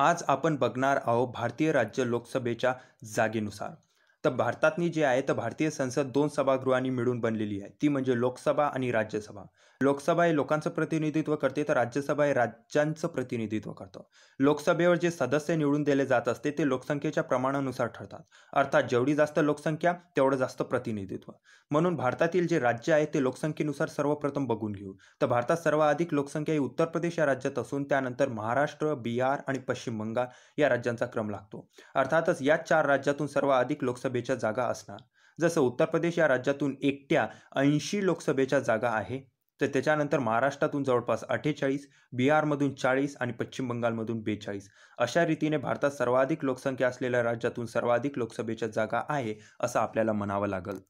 आज आपण बघणार आहोत भारतीय राज्य लोकसभेच्या जागेनुसार तर भारतातनी जे आहे तर भारतीय संसद दोन सभागृहांनी मिळून बनलेली आहे ती म्हणजे लोकसभा आणि राज्यसभा लोकसभा हे लोकांचं प्रतिनिधित्व करते तर राज्यसभा हे राज्यांचं प्रतिनिधित्व करतं लोकसभेवर जे सदस्य निवडून दिले जात असते ते लोकसंख्येच्या प्रमाणानुसार ठरतात अर्थात जेवढी जास्त लोकसंख्या तेवढं जास्त प्रतिनिधित्व म्हणून भारतातील जे राज्य आहे ते लोकसंख्येनुसार सर्वप्रथम बघून घेऊ तर भारतात सर्वाधिक लोकसंख्या ही उत्तर प्रदेश या राज्यात असून त्यानंतर महाराष्ट्र बिहार आणि पश्चिम बंगाल या राज्यांचा क्रम लागतो अर्थातच या चार राज्यातून सर्वाधिक लोकसंख्या लोकसभेच्या जागा असणार जसं उत्तर प्रदेश या राज्यातून एकट्या ऐंशी लोकसभेच्या जागा आहे तर त्याच्यानंतर महाराष्ट्रातून जवळपास अठ्ठेचाळीस बिहारमधून चाळीस आणि पश्चिम बंगालमधून बेचाळीस अशा रीतीने भारतात सर्वाधिक लोकसंख्या असलेल्या राज्यातून सर्वाधिक लोकसभेच्या जागा आहे असं आपल्याला म्हणावं लागेल